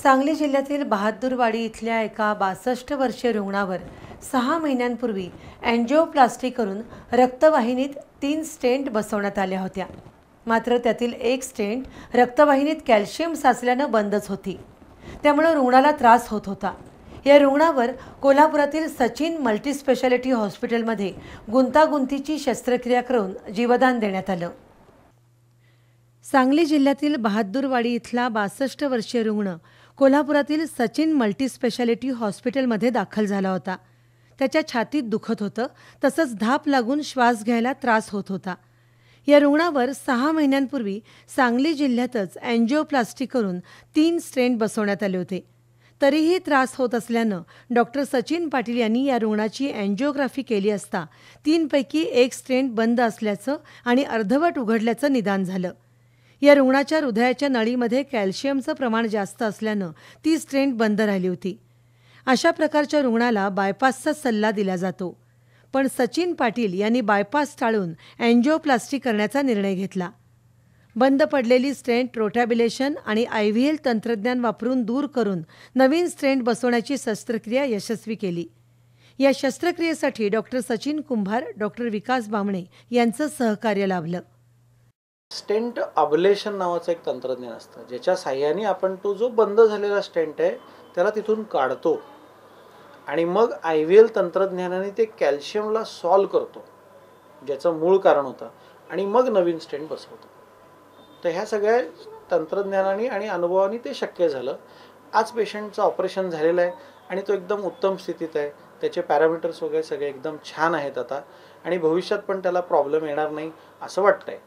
सांगली जिल्ह्यातील बहादूरवाडी इथल्या एका बासष्ट वर्षीय रुग्णावर सहा महिन्यांपूर्वी अँजिओप्लास्टी करून रक्तवाहिनीत तीन स्टेंट बसवण्यात आल्या होत्या मात्र त्यातील एक स्टेंट रक्तवाहिनीत कॅल्शियम साचल्यानं बंदच होती त्यामुळं रुग्णाला त्रास होत होता या रुग्णावर कोल्हापुरातील सचिन मल्टीस्पेशालिटी हॉस्पिटलमध्ये गुंतागुंतीची शस्त्रक्रिया करून जीवदान देण्यात आलं सांगली जिल्ह्यातील बहादूरवाडी इथला बासष्ट वर्षीय रुग्ण कोल्हापुरातील सचिन मल्टीस्पेशालिटी हॉस्पिटलमध्ये दाखल झाला होता त्याच्या छातीत दुखत होतं तसंच धाप लागून श्वास घ्यायला त्रास होत होता या रुग्णावर सहा महिन्यांपूर्वी सांगली जिल्ह्यातच अँजिओप्लास्टी करून तीन स्टेंट बसवण्यात आले होते तरीही त्रास होत असल्यानं डॉक्टर सचिन पाटील यांनी या रुग्णाची अँजिओग्राफी केली असता तीनपैकी एक स्टेंट बंद असल्याचं आणि अर्धवट उघडल्याचं निदान झालं या रुग्णाच्या हृदयाच्या नळीमध्ये कॅल्शियमचं प्रमाण जास्त असल्यानं ती स्ट्रेंट बंद राहिली होती अशा प्रकारच्या रुग्णाला बायपासचा सल्ला दिला जातो पण सचिन पाटील यांनी बायपास टाळून अँजिओप्लास्टी करण्याचा निर्णय घेतला बंद पडलेली स्ट्रेंट रोटॅबिलेशन आणि आय व्ही एल तंत्रज्ञान वापरून दूर करून नवीन स्ट्रेंट बसवण्याची शस्त्रक्रिया यशस्वी केली या शस्त्रक्रियेसाठी डॉक्टर सचिन कुंभार डॉक्टर विकास बामणे यांचं सहकार्य लाभलं स्टेंट अबलेशन नावाचं एक तंत्रज्ञान असतं ज्याच्या साह्याने आपण तो जो बंद झालेला स्टेंट आहे त्याला तिथून काढतो आणि मग आय व्ही एल तंत्रज्ञानाने ते कॅल्शियमला सॉल्व करतो ज्याचं मूळ कारण होतं आणि मग नवीन स्टेंट बसवतो तर ह्या सगळ्या तंत्रज्ञानाने आणि अनुभवाने ते शक्य झालं आज पेशंटचं ऑपरेशन झालेलं आहे आणि तो एकदम उत्तम स्थितीत आहे त्याचे पॅरामीटर्स वगैरे सगळे एकदम छान आहेत आता आणि भविष्यात पण त्याला प्रॉब्लेम येणार नाही असं वाटतंय